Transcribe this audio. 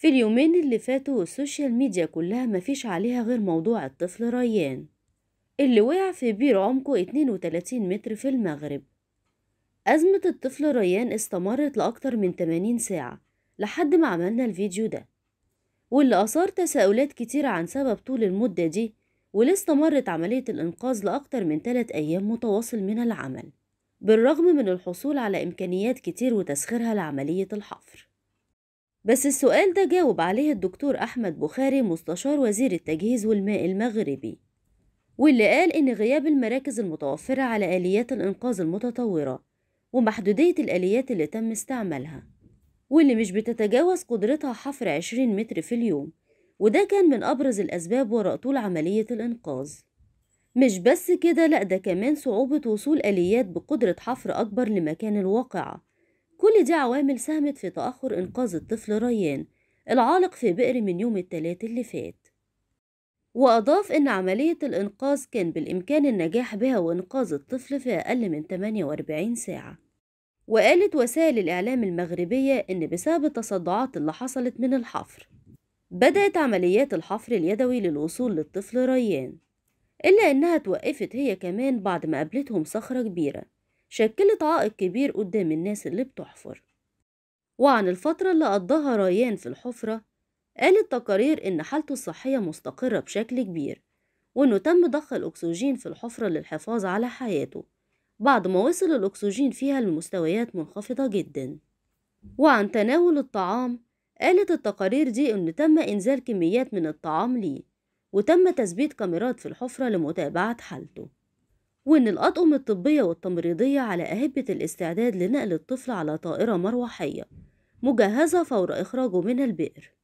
في اليومين اللي فاتوا السوشيال ميديا كلها مفيش عليها غير موضوع الطفل ريان اللي وقع في بير عمقه 32 متر في المغرب أزمة الطفل ريان استمرت لأكتر من 80 ساعة لحد ما عملنا الفيديو ده واللي أثار تساؤلات كتير عن سبب طول المدة دي واللي استمرت عملية الإنقاذ لأكتر من 3 أيام متواصل من العمل بالرغم من الحصول على إمكانيات كتير وتسخيرها لعملية الحفر بس السؤال ده جاوب عليه الدكتور أحمد بخاري مستشار وزير التجهيز والماء المغربي واللي قال إن غياب المراكز المتوفرة على آليات الإنقاذ المتطورة ومحدودية الآليات اللي تم استعمالها واللي مش بتتجاوز قدرتها حفر 20 متر في اليوم وده كان من أبرز الأسباب وراء طول عملية الإنقاذ مش بس كده لأ ده كمان صعوبة وصول آليات بقدرة حفر أكبر لمكان الواقعة كل دي عوامل ساهمت في تأخر إنقاذ الطفل ريان العالق في بئر من يوم التلات اللي فات وأضاف إن عملية الإنقاذ كان بالإمكان النجاح بها وإنقاذ الطفل في أقل من 48 ساعة وقالت وسائل الإعلام المغربية إن بسبب التصدعات اللي حصلت من الحفر بدأت عمليات الحفر اليدوي للوصول للطفل ريان إلا إنها توقفت هي كمان بعد ما قابلتهم صخرة كبيرة شكلت عائق كبير قدام الناس اللي بتحفر وعن الفترة اللي قضاها ريان في الحفرة قالت تقارير إن حالته الصحية مستقرة بشكل كبير وإنه تم ضخ الأكسجين في الحفرة للحفاظ على حياته بعد ما وصل الأكسجين فيها لمستويات منخفضة جدا وعن تناول الطعام قالت التقارير دي إن تم إنزال كميات من الطعام ليه وتم تثبيت كاميرات في الحفرة لمتابعة حالته وإن الأطقم الطبية والتمريضية على أهبة الاستعداد لنقل الطفل على طائرة مروحية مجهزة فور إخراجه من البئر